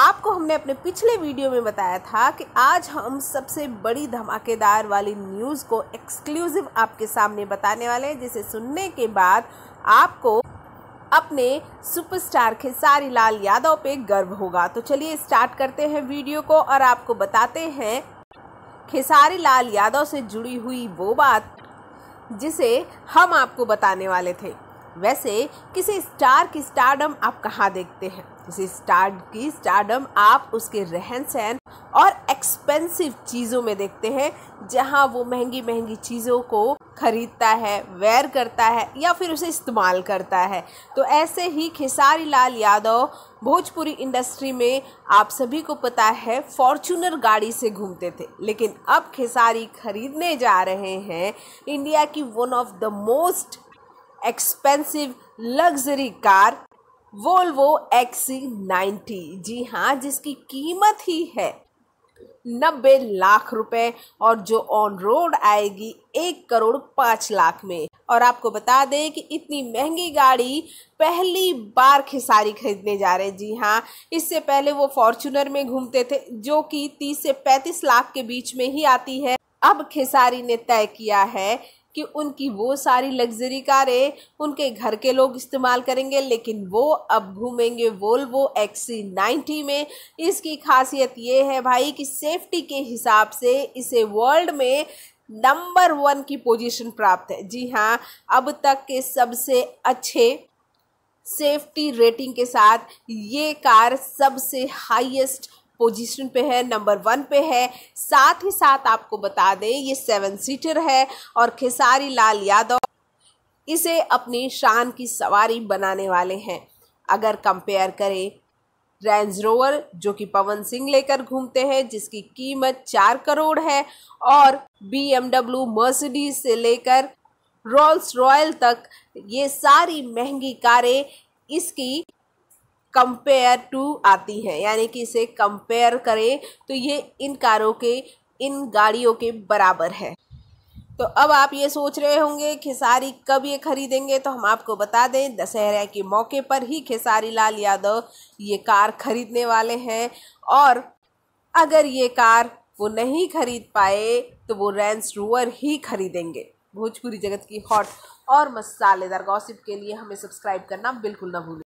आपको हमने अपने पिछले वीडियो में बताया था कि आज हम सबसे बड़ी धमाकेदार वाली न्यूज़ को एक्सक्लूसिव आपके सामने बताने वाले हैं जिसे सुनने के बाद आपको अपने सुपरस्टार खेसारी लाल यादव पे गर्व होगा तो चलिए स्टार्ट करते हैं वीडियो को और आपको बताते हैं खेसारी लाल यादव से जुड़ी हुई वो बात जिसे हम आपको बताने वाले थे वैसे किसी स्टार की स्टारडम आप कहाँ देखते हैं किसी स्टार की स्टारडम आप उसके रहन सहन और एक्सपेंसिव चीज़ों में देखते हैं जहाँ वो महंगी महंगी चीज़ों को खरीदता है वेयर करता है या फिर उसे इस्तेमाल करता है तो ऐसे ही खेसारी लाल यादव भोजपुरी इंडस्ट्री में आप सभी को पता है फॉर्चूनर गाड़ी से घूमते थे लेकिन अब खेसारी खरीदने जा रहे हैं इंडिया की one of the most expensive luxury car Volvo XC ninety जी हाँ जिसकी कीमत ही है नब्बे लाख रुपए और जो ऑन रोड आएगी एक करोड़ पाँच लाख में और आपको बता दें कि इतनी महंगी गाड़ी पहली बार खिसारी खरीदने जा रहे हैं जी हाँ इससे पहले वो फॉर्चूनर में घूमते थे जो कि तीस से पैंतीस लाख के बीच में ही आती है अब खिसारी ने तय किया है कि उनकी वो सारी लग्जरी कारें उनके घर के लोग इस्तेमाल करेंगे लेकिन वो अब घूमेंगे वोल्वो एक्स नाइन्टी में इसकी खासियत ये है भाई कि सेफ्टी के हिसाब से इसे वर्ल्ड में नंबर वन की पोजीशन प्राप्त है जी हाँ अब तक के सबसे अच्छे सेफ्टी रेटिंग के साथ ये कार सबसे हाईएस्ट पोजीशन पे है नंबर वन पे है साथ ही साथ आपको बता दें ये सेवन सीटर है और खेसारी लाल यादव इसे अपनी शान की सवारी बनाने वाले हैं अगर कंपेयर करें रेंज रोवर जो कि पवन सिंह लेकर घूमते हैं जिसकी कीमत चार करोड़ है और बी एमडब्ल्यू मर्सिडीज से लेकर रोल्स रॉयल तक ये सारी महंगी कारें इसकी कंपेयर टू आती है यानी कि इसे कंपेयर करें तो ये इन कारों के इन गाड़ियों के बराबर है तो अब आप ये सोच रहे होंगे खेसारी कब ये खरीदेंगे तो हम आपको बता दें दशहरा के मौके पर ही खेसारी लाल यादव ये कार खरीदने वाले हैं और अगर ये कार वो नहीं खरीद पाए तो वो रेंस रोवर ही खरीदेंगे भोजपुरी जगत की हॉट और मसालेदार गॉसिप के लिए हमें सब्सक्राइब करना बिल्कुल ना भूलें